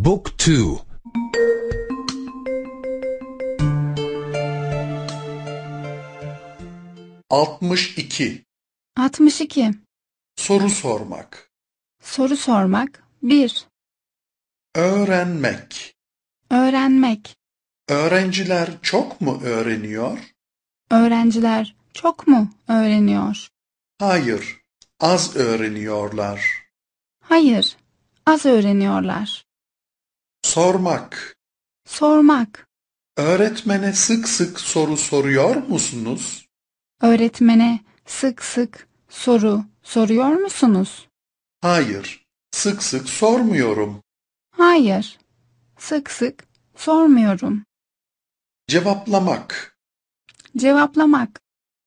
Book 2 62 62 Soru sormak Soru sormak 1 Öğrenmek Öğrenmek Öğrenciler çok mu öğreniyor? Öğrenciler çok mu öğreniyor? Hayır, az öğreniyorlar. Hayır, az öğreniyorlar. Sormak. Sormak. Öğretmene sık sık soru soruyor musunuz? Öğretmene sık sık soru soruyor musunuz? Hayır, sık sık sormuyorum. Hayır, sık sık sormuyorum. Cevaplamak. Cevaplamak.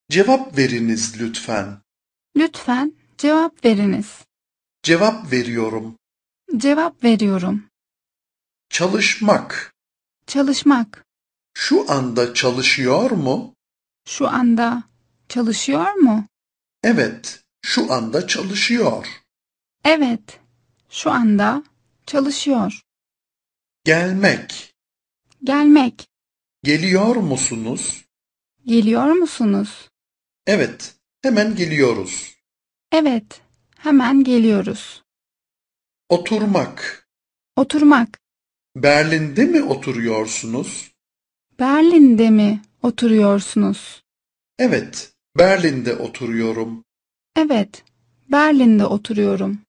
Cevap veriniz lütfen. Lütfen cevap veriniz. Cevap veriyorum. Cevap veriyorum. Çalışmak. Çalışmak. Şu anda çalışıyor mu? Şu anda çalışıyor mu? Evet, şu anda çalışıyor. Evet, şu anda çalışıyor. Gelmek. Gelmek. Geliyor musunuz? Geliyor musunuz? Evet, hemen geliyoruz. Evet, hemen geliyoruz. Oturmak. Oturmak. Berlin'de mi oturuyorsunuz? Berlin'de mi oturuyorsunuz? Evet, Berlin'de oturuyorum. Evet, Berlin'de oturuyorum.